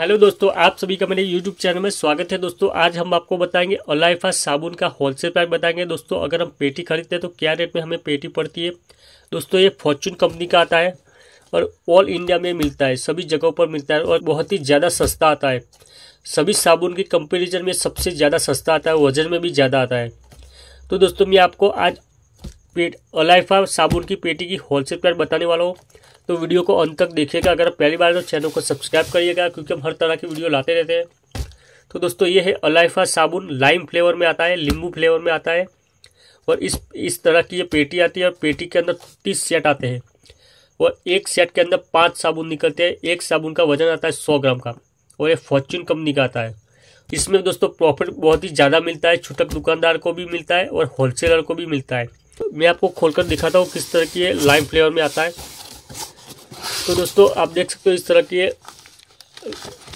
hello दोस्तों आप सभी का मेरे यूट्यूब चैनल में स्वागत है दोस्तों आज हम आपको बताएंगे ओलाइफा साबुन का होलसेल प्राइस बताएंगे दोस्तों अगर हम पेटी खरीदते हैं तो क्या रेट में हमें पेटी पड़ती है दोस्तों ये फॉर्चून कंपनी का आता है और ऑल इंडिया में मिलता है सभी जगहों पर मिलता है और बहुत ही ज़्यादा सस्ता आता है सभी साबुन के कंपेरिजन में सबसे ज़्यादा सस्ता आता है वजन में भी ज़्यादा आता है तो दोस्तों मैं आपको आज पेट अलाइफा साबुन की पेटी की होलसेल प्राइस बताने वाला हूँ तो वीडियो को अंत तक देखिएगा अगर पहली बार तो चैनल को सब्सक्राइब करिएगा क्योंकि हम हर तरह की वीडियो लाते रहते हैं तो दोस्तों ये है अलाइफा साबुन लाइम फ्लेवर में आता है लींबू फ्लेवर में आता है और इस इस तरह की ये पेटी आती है और पेटी के अंदर तीस सेट आते हैं और एक सेट के अंदर पाँच साबुन निकलते हैं एक साबुन का वजन आता है सौ ग्राम का और ये फॉर्चून कंपनी का आता है इसमें दोस्तों प्रॉफिट बहुत ही ज़्यादा मिलता है छुटक दुकानदार को भी मिलता है और होलसेलर को भी मिलता है मैं आपको खोलकर दिखाता हूँ किस तरह की लाइम फ्लेवर में आता है तो दोस्तों आप देख सकते हो इस तरह की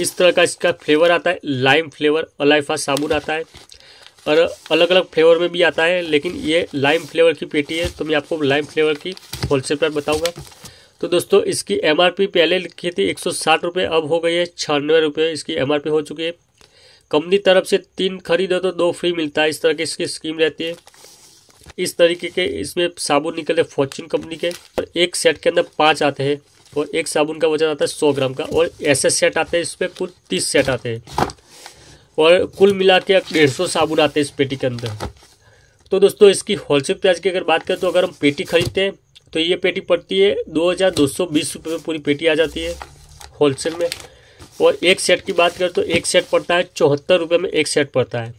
इस तरह का इसका फ्लेवर आता है लाइम फ्लेवर अलाइफा साबुन आता है और अलग अलग फ्लेवर में भी आता है लेकिन ये लाइम फ्लेवर की पेटी है तो मैं आपको लाइम फ्लेवर की होलसेल प्राइस बताऊँगा तो दोस्तों इसकी एमआरपी पहले लिखी थी एक सौ अब हो गई है छियानवे रुपये इसकी एमआरपी हो चुकी है कंपनी तरफ से तीन खरीदो तो दो फ्री मिलता है इस तरह की इसकी स्कीम रहती है इस तरीके के इसमें साबुन निकले फॉर्चून कंपनी के और एक सेट के अंदर पाँच आते हैं और एक साबुन का वजन आता है सौ ग्राम का और ऐसे सेट आते हैं इस पर कुल तीस सेट आते हैं और कुल मिला के डेढ़ सौ साबुन आते हैं इस पेटी के अंदर तो दोस्तों इसकी होलसेल प्राइस की अगर बात करें तो अगर हम पेटी खरीदते हैं तो ये पेटी पड़ती है दो हज़ार दो सौ बीस रुपये में पूरी पेटी आ जाती है होलसेल में और एक सेट की बात करें तो एक सेट पड़ता है चौहत्तर रुपये में एक सेट पड़ता है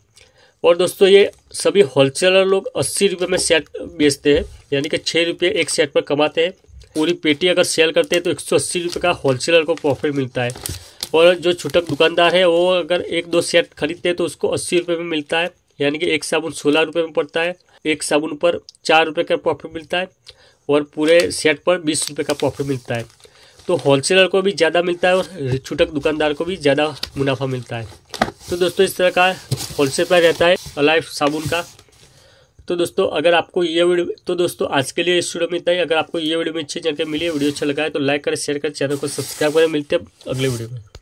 और दोस्तों ये सभी होलसेलर लोग अस्सी रुपये में सेट बेचते हैं यानी कि छः रुपये एक सेट पर कमाते हैं पूरी पेटी अगर सेल करते हैं तो एक सौ अस्सी रुपये का होलसेलर को प्रॉफिट मिलता है और जो छुटक दुकानदार है वो अगर एक दो सेट खरीदते हैं तो उसको अस्सी रुपये में मिलता है यानी कि एक साबुन सोलह रुपये में पड़ता है एक साबुन पर चार रुपये का प्रॉफिट मिलता है और पूरे सेट पर बीस रुपये का प्रॉफिट मिलता है तो होलसेलर को भी ज़्यादा मिलता है और छुटक दुकानदार को भी ज़्यादा मुनाफा मिलता है तो दोस्तों इस तरह का होलसेल प्राइस रहता है अलाइफ साबुन का तो दोस्तों अगर आपको ये वीडियो तो दोस्तों आज के लिए इस वीडियो में इतना ही अगर आपको ये वीडियो में अच्छी जानकारी मिली वीडियो अच्छा लगा है तो लाइक करें शेयर करें चैनल को सब्सक्राइब करें मिलते हैं अगले वीडियो में